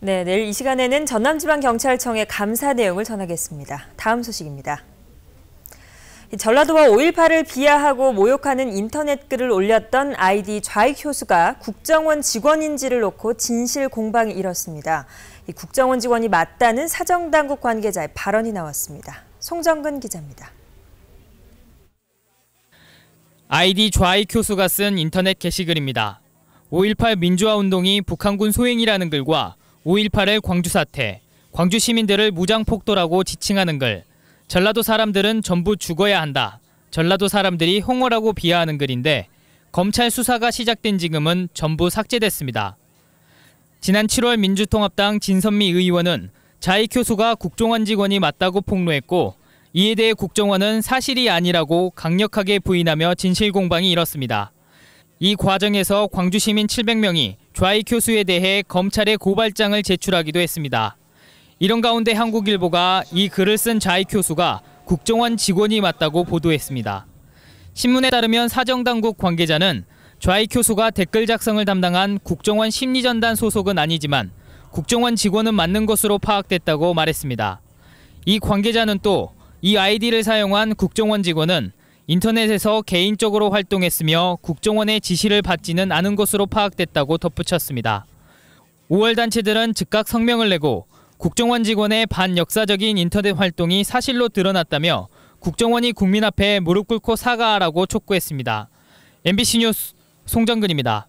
네, 내일 이 시간에는 전남지방경찰청의 감사 내용을 전하겠습니다. 다음 소식입니다. 전라도와 5.18을 비하하고 모욕하는 인터넷 글을 올렸던 아이디 좌익 효수가 국정원 직원인지를 놓고 진실 공방이 일었습니다. 국정원 직원이 맞다는 사정당국 관계자의 발언이 나왔습니다. 송정근 기자입니다. 아이디 좌익 효수가 쓴 인터넷 게시글입니다. 5.18 민주화운동이 북한군 소행이라는 글과 5.18의 광주 사태, 광주 시민들을 무장폭도라고 지칭하는 글, 전라도 사람들은 전부 죽어야 한다, 전라도 사람들이 홍어라고 비하하는 글인데 검찰 수사가 시작된 지금은 전부 삭제됐습니다. 지난 7월 민주통합당 진선미 의원은 자익 교수가 국정원 직원이 맞다고 폭로했고 이에 대해 국정원은 사실이 아니라고 강력하게 부인하며 진실 공방이 일었습니다. 이 과정에서 광주시민 700명이 좌익 교수에 대해 검찰에 고발장을 제출하기도 했습니다. 이런 가운데 한국일보가 이 글을 쓴 좌이 교수가 국정원 직원이 맞다고 보도했습니다. 신문에 따르면 사정당국 관계자는 좌익 교수가 댓글 작성을 담당한 국정원 심리전단 소속은 아니지만 국정원 직원은 맞는 것으로 파악됐다고 말했습니다. 이 관계자는 또 이 아이디를 사용한 국정원 직원은 인터넷에서 개인적으로 활동했으며 국정원의 지시를 받지는 않은 것으로 파악됐다고 덧붙였습니다. 5월 단체들은 즉각 성명을 내고 국정원 직원의 반역사적인 인터넷 활동이 사실로 드러났다며 국정원이 국민 앞에 무릎 꿇고 사과하라고 촉구했습니다. MBC 뉴스 송정근입니다.